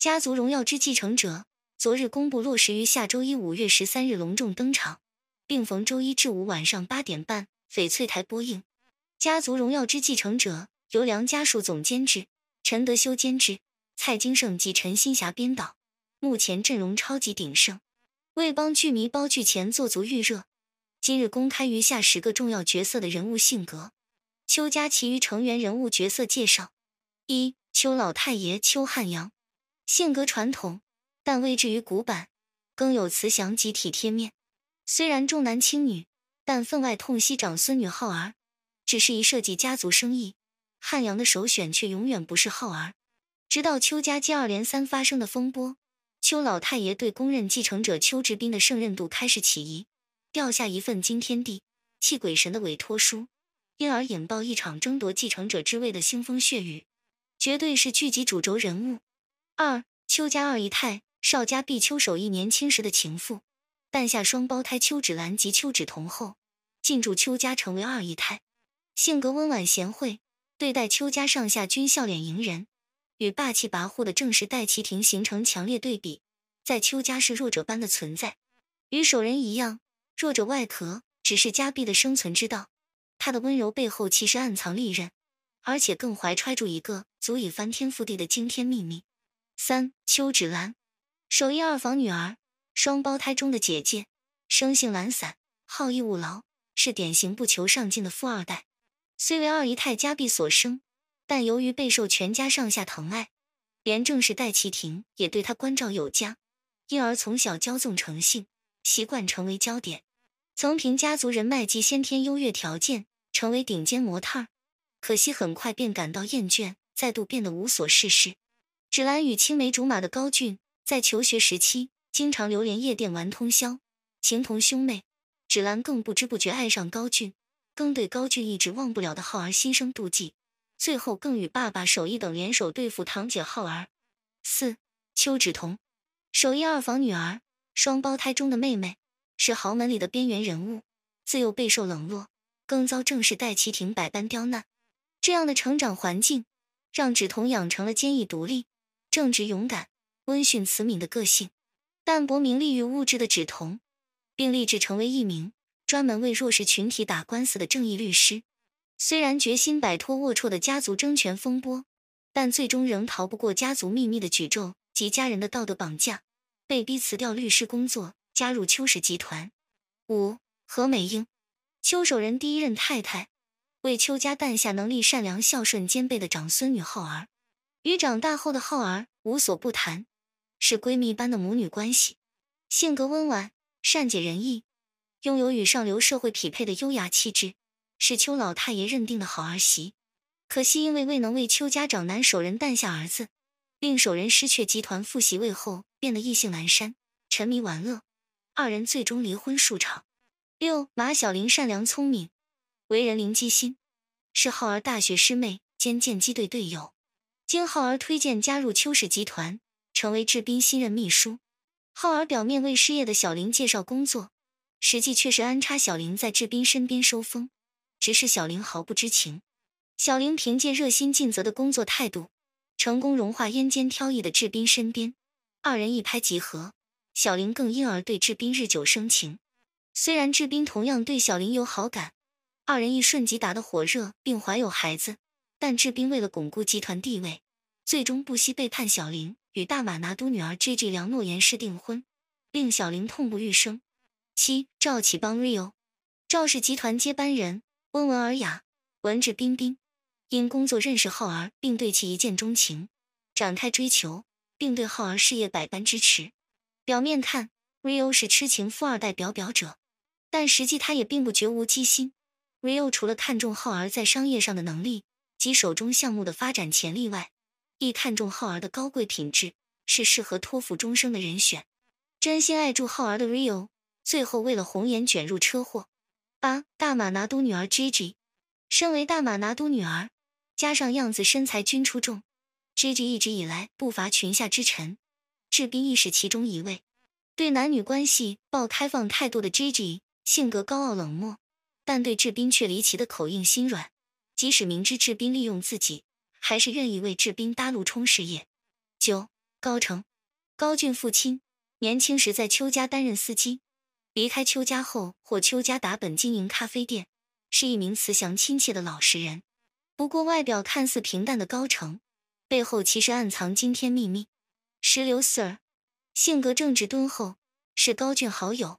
《家族荣耀之继承者》昨日公布，落实于下周一五月十三日隆重登场，并逢周一至五晚上八点半翡翠台播映。《家族荣耀之继承者》由梁家树总监制，陈德修监制，蔡金盛及陈新霞编导，目前阵容超级鼎盛。为帮剧迷包剧前做足预热，今日公开余下十个重要角色的人物性格。邱家其余成员人物角色介绍：一、邱老太爷邱汉阳。性格传统，但未至于古板，更有慈祥及体贴面。虽然重男轻女，但分外痛惜长孙女浩儿。只是一涉及家族生意，汉阳的首选却永远不是浩儿。直到邱家接二连三发生的风波，邱老太爷对公认继承者邱志斌的胜任度开始起疑，掉下一份惊天地、泣鬼神的委托书，因而引爆一场争夺继承者之位的腥风血雨，绝对是剧集主轴人物。二。邱家二姨太，邵家碧，邱守义年轻时的情妇，诞下双胞胎邱芷兰及邱芷彤后，进驻邱家成为二姨太，性格温婉贤惠，对待邱家上下均笑脸迎人，与霸气跋扈的正室戴绮婷形成强烈对比，在邱家是弱者般的存在，与守仁一样，弱者外壳只是家碧的生存之道，她的温柔背后其实暗藏利刃，而且更怀揣住一个足以翻天覆地的惊天秘密。三邱芷兰，首一二房女儿，双胞胎中的姐姐，生性懒散，好逸恶劳，是典型不求上进的富二代。虽为二姨太家碧所生，但由于备受全家上下疼爱，连正室戴绮婷也对她关照有加，因而从小骄纵成性，习惯成为焦点。曾凭家族人脉及先天优越条件，成为顶尖模特儿，可惜很快便感到厌倦，再度变得无所事事。芷兰与青梅竹马的高俊在求学时期经常流连夜店玩通宵，情同兄妹。芷兰更不知不觉爱上高俊，更对高俊一直忘不了的浩儿心生妒忌，最后更与爸爸守义等联手对付堂姐浩儿。四邱芷彤，守义二房女儿，双胞胎中的妹妹，是豪门里的边缘人物，自幼备受冷落，更遭正室戴其婷百般刁难。这样的成长环境，让芷彤养成了坚毅独立。正直勇敢、温驯慈悯的个性，淡泊名利与物质的指同，并立志成为一名专门为弱势群体打官司的正义律师。虽然决心摆脱龌龊的家族争权风波，但最终仍逃不过家族秘密的诅咒及家人的道德绑架，被逼辞掉律师工作，加入秋氏集团。五何美英，邱守仁第一任太太，为邱家诞下能力善良、孝顺兼备的长孙女浩儿。与长大后的浩儿无所不谈，是闺蜜般的母女关系。性格温婉，善解人意，拥有与上流社会匹配的优雅气质，是邱老太爷认定的好儿媳。可惜因为未能为邱家长男守仁诞下儿子，令守仁失去集团副席位后变得意兴阑珊，沉迷玩乐，二人最终离婚数场。六马小玲善良聪明，为人灵机心，是浩儿大学师妹兼剑击队队友。经浩儿推荐，加入秋氏集团，成为志斌新任秘书。浩儿表面为失业的小林介绍工作，实际却是安插小林在志斌身边收风，只是小林毫不知情。小林凭借热心尽责的工作态度，成功融化烟间飘逸的志斌身边，二人一拍即合。小林更因而对志斌日久生情，虽然志斌同样对小林有好感，二人一瞬即打得火热，并怀有孩子。但志斌为了巩固集团地位，最终不惜背叛小玲，与大马拿督女儿 JG 梁诺言氏订婚，令小玲痛不欲生。七赵启邦 Rio，赵氏集团接班人，温文尔雅，文质彬彬，因工作认识浩儿，并对其一见钟情，展开追求，并对浩儿事业百般支持。表面看 Rio 是痴情富二代表表者，但实际他也并不绝无机心。Rio 除了看重浩儿在商业上的能力，及手中项目的发展潜力外，亦看重浩儿的高贵品质，是适合托付终生的人选。真心爱住浩儿的 Rio，最后为了红颜卷入车祸。八大马拿督女儿 Gigi，身为大马拿督女儿，加上样子身材均出众，Gigi 一直以来不乏裙下之臣，志斌亦是其中一位。对男女关系抱开放态度的 Gigi，性格高傲冷漠，但对志斌却离奇的口硬心软。即使明知志斌利用自己，还是愿意为志斌搭路冲事业。九高成，高俊父亲，年轻时在邱家担任司机，离开邱家后，或邱家打本经营咖啡店，是一名慈祥亲切的老实人。不过外表看似平淡的高成，背后其实暗藏惊天秘密。石榴 Sir，性格正直敦厚，是高俊好友，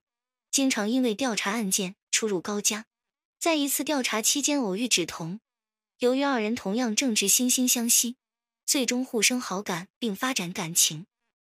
经常因为调查案件出入高家，在一次调查期间偶遇梓潼。由于二人同样正直，惺惺相惜，最终互生好感并发展感情。